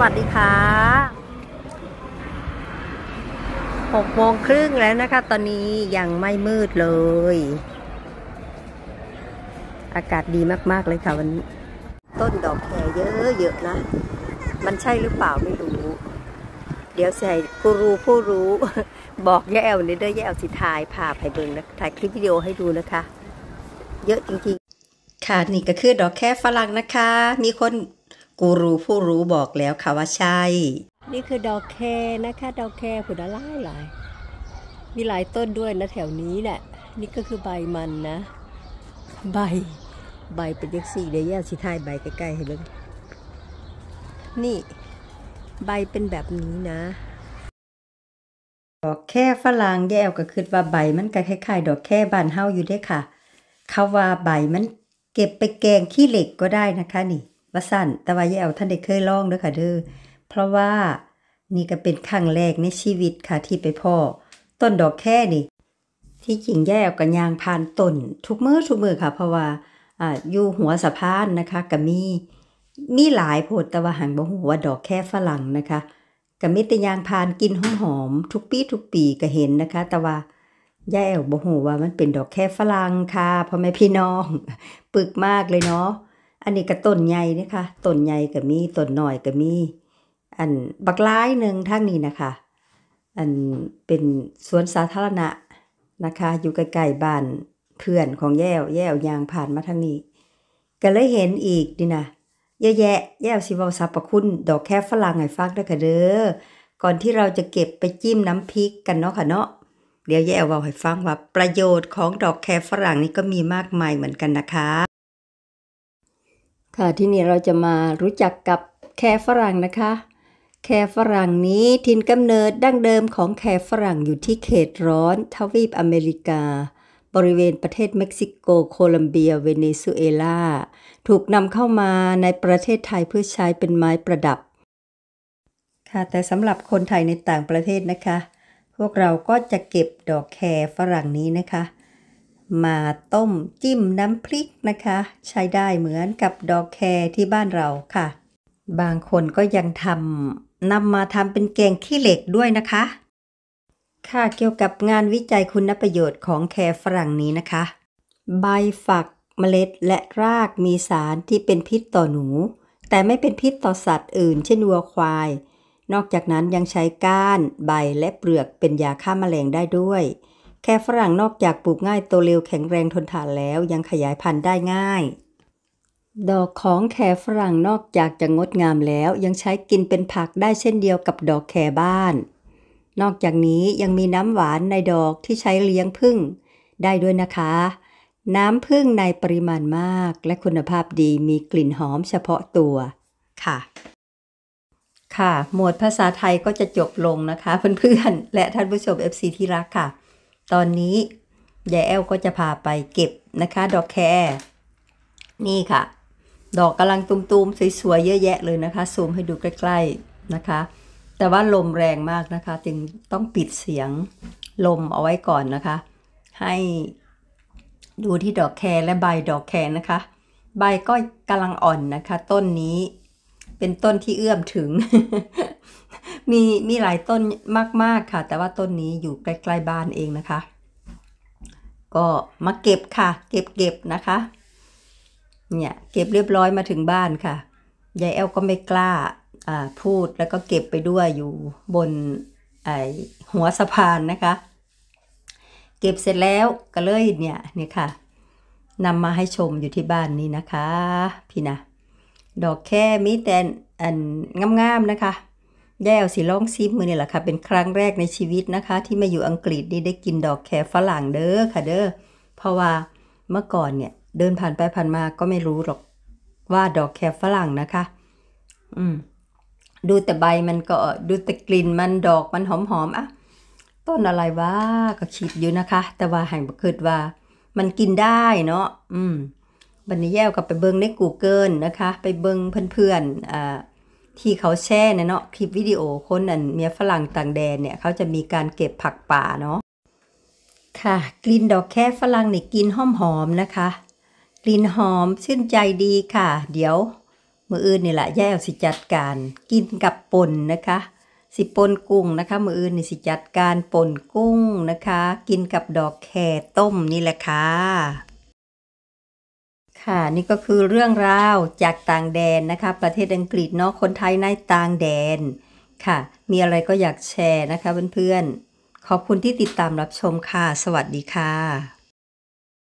วัสดีค่ะ หกโมงครึ่งแล้วนะคะ ตอนนี้ยังไม่มืดเลย อากาศดีมาก ๆ เลยค่ะ วันนี้ ต้นดอกแครเยอะๆนะ มันใช่หรือเปล่าไม่รู้ เดี๋ยวใส่ผู้รู้ผู้รู้ บอกแย่แอวนน่ด้วยแย่แอวสิทายพาไปเบิงนะ ถ่ายคลิปวิดีโอให้ดูนะคะ เยอะจริง ๆ ค่ะ นี่ก็คือดอกแครฝรั่งนะคะ มีคนกูรูผู้รู้บอกแล้วค่ะ ว่าใช่ นี่คือดอกแคนะคะ ดอกแคผลละหลาย มีหลายต้นด้วยนะแถวนี้เนะี่ยนี่ก็คือใบมันนะ ใบ ใบเป็นยั์สี่เดียวย่าสิทายใบใกล้ๆให้เไหมนี่ใบเป็นแบบนี้นะ ดอกแค่ฝรั่งแย่วก็คือว่าใบมันก็คล้ายๆดอกแค่บานเฮาอยู่ด้วยค่ะ เขาว่าใบมันเก็บไปแกงขี้เหล็กก็ได้นะคะนี่ว่าสั้นแต่ว่าย่าเอาท่านได้เคยลองด้วยค่ะเด้อ เพราะว่านี่ก็เป็นครั้งแรกในชีวิตค่ะ ที่ไปพ่อต้นดอกแค่นี่ที่จริงแย่เอากันยางผ่านต้นทุกมือทุกมือค่ะ เพราะว่าอ่าอยู่หัวสะพานนะคะ ก็มีมีหลายโพดแต่ว่าหางบ่หัว่าดอกแค่ฝรั่งนะคะ ก็มีแต่ยางพานกินหอมหอม ทุกปีทุกปีก็เห็นนะคะ แต่ว่าย่าแอวบ่กว่ามันเป็นดอกแค่ฝรั่งค่ะพ่อแม่พี่น้องปึกมากเลยเนาะอันนี้ก็ต้นใหญ่นะคะต้นใหญ่ก็มีต้นหน่อยก็มี อันบักล้ายหนึ่งทางนี้นะคะ อันเป็นสวนสาธารณะนะคะ อยู่ใกล้ๆบ้านเพื่อนของแย่วแย่วยางผ่านมาทางนี้ ก็เลยเห็นอีกนี่นะเยอะแยะแย่วสิวาสับปะคุณ ดอกแค่ฝรั่งไห้ฟักด้วยค่ะเด้อก่อนที่เราจะเก็บไปจิ้มน้ำพริกกันเนาะค่ะเนาะ เดี๋ยวแย่วเอาให้ฟัง ว่าประโยชน์ของดอกแค่ฝรั่งนี่ก็มีมากมายเหมือนกันนะคะค่ะที่นี่เราจะมารู้จักกับแคฝรั่งนะคะ แคฝรั่งนี้ถิ่นกำเนิดดั้งเดิมของแคฝรั่งอยู่ที่เขตร้อน ทวีป อเมริกา บริเวณประเทศเม็กซิโก โคลัมเบีย เวเนซุเอลาถูกนำเข้ามาในประเทศไทยเพื่อใช้เป็นไม้ประดับ ค่ะ แต่สำหรับคนไทยในต่างประเทศนะคะ พวกเราก็จะเก็บดอกแคฝรั่งนี้นะคะมาต้มจิ้มน้ำพริกนะคะใช้ได้เหมือนกับดอกแคที่บ้านเราค่ะ บางคนก็ยังทำนำมาทำเป็นแกงขี้เหล็กด้วยนะคะ ค่ะเกี่ยวกับงานวิจัยคุณประโยชน์ของแคฝรั่งนี้นะคะ ใบฝัก เมล็ดและรากมีสารที่เป็นพิษต่อหนู แต่ไม่เป็นพิษต่อสัตว์อื่น เช่นวัวควาย นอกจากนั้นยังใช้ก้าน ใบและเปลือกเป็นยาฆ่ามาแมลงได้ด้วยแค่ฝรั่งนอกจากปลูกง่ายโตเร็วแข็งแรงทนทานแล้วยังขยายพันธุ์ได้ง่าย ดอกของแครฝรั่งนอกจากจะงดงามแล้วยังใช้กินเป็นผักได้เช่นเดียวกับดอกแครบ้าน นอกจากนี้ยังมีน้ำหวานในดอกที่ใช้เลี้ยงพึ่งได้ด้วยนะคะ น้ำพึ่งในปริมาณมากและคุณภาพดีมีกลิ่นหอมเฉพาะตัว ค่ะ ค่ะ หมวดภาษาไทยก็จะจบลงนะคะเพื่อนๆ และท่านผู้ชม FC ที่รักค่ะตอนนี้ยายแอลก็จะพาไปเก็บนะคะ ดอกแคร์นี่ค่ะ ดอกกำลังตุมๆสวยๆเยอะแยะเลยนะคะ ซูมให้ดูใกล้ ๆนะคะ แต่ว่าลมแรงมากนะคะจึงต้องปิดเสียงลมเอาไว้ก่อนนะคะ ให้ดูที่ดอกแคร์และใบดอกแคร์นะคะ ใบก็กำลังอ่อนนะคะ ต้นนี้เป็นต้นที่เอื้อมถึงมี มีหลายต้นมากๆค่ะ แต่ว่าต้นนี้อยู่ใกล้ๆบ้านเองนะคะ ก็มาเก็บค่ะ เก็บเก็บนะคะเนี่ยเก็บเรียบร้อยมาถึงบ้านค่ะยายแอลก็ไม่กล้าพูดแล้วก็เก็บไปด้วยอยู่บนไอหัวสะพานนะคะ เก็บเสร็จแล้วก็เลยเนี่ยนี่ค่ะนำมาให้ชมอยู่ที่บ้านนี้นะคะ พี่นะ ดอกแค่มีแต่อันงามๆนะคะแย่สิล่องซิมมือนี่แหละค่ะเป็นครั้งแรกในชีวิตนะคะ ที่มาอยู่อังกฤษนี่ได้กินดอกแคฝรั่งเด้อค่ะเด้อเพราะว่าเมื่อก่อนเนี่ยเดินผ่านไปผ่านมาก็ไม่รู้หรอกว่าดอกแคฝรั่งนะคะอืมดูแต่ใบมันก็ดูแต่กลิ่นมันดอกมันหอมๆออ่ะต้นอะไรวะก็คิดอยู่นะคะแต่ว่าแห่งเกิดว่ามันกินได้เนาะอืมบันนี้แย่กับไปเบิ้งใน Google นะคะไปเบิ้งเพื่อนๆอ่าที่เขาแช่เนาะคลิปวิดีโอคนอันเมียฝรั่งต่างแดนเนี่ยเขาจะมีการเก็บผักป่าเนาะ ค่ะกลิ่นดอกแค่ฝรั่งนี่กินหอมหอมนะคะ กลิ่นหอมชื่นใจดีค่ะ เดี๋ยวมืออื่นนี่แหละแย่สิจัดการ กินกับป่นนะคะสิปนกุ้งนะคะมืออื่นนี่สิจัดการป่นกุ้งนะคะ กินกับดอกแครต้มนี่แหละค่ะค่ะ นี่ก็คือเรื่องราว จากต่างแดนนะคะประเทศอังกฤษเนาะ คนไทยในต่างแดนค่ะ มีอะไรก็อยากแชร์นะคะ เพื่อนๆ ขอบคุณที่ติดตามรับชมค่ะ สวัสดีค่ะ